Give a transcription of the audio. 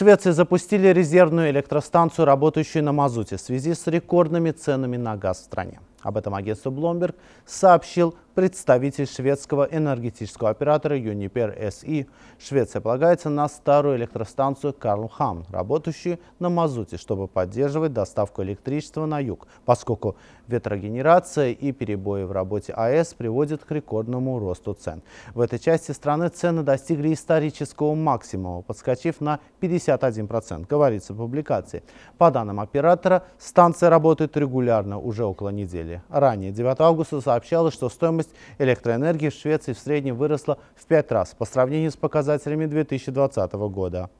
Швеции запустили резервную электростанцию, работающую на мазуте, в связи с рекордными ценами на газ в стране. Об этом агентство Bloomberg сообщил представитель шведского энергетического оператора Юнипер СИ. Швеция полагается на старую электростанцию Карлхам, работающую на мазуте, чтобы поддерживать доставку электричества на юг, поскольку ветрогенерация и перебои в работе АЭС приводят к рекордному росту цен. В этой части страны цены достигли исторического максимума, подскочив на 51%, говорится в публикации. По данным оператора, станция работает регулярно уже около недели. Ранее 9 августа сообщалось, что стоимость стоимость электроэнергии в Швеции в среднем выросла в пять раз по сравнению с показателями 2020 года.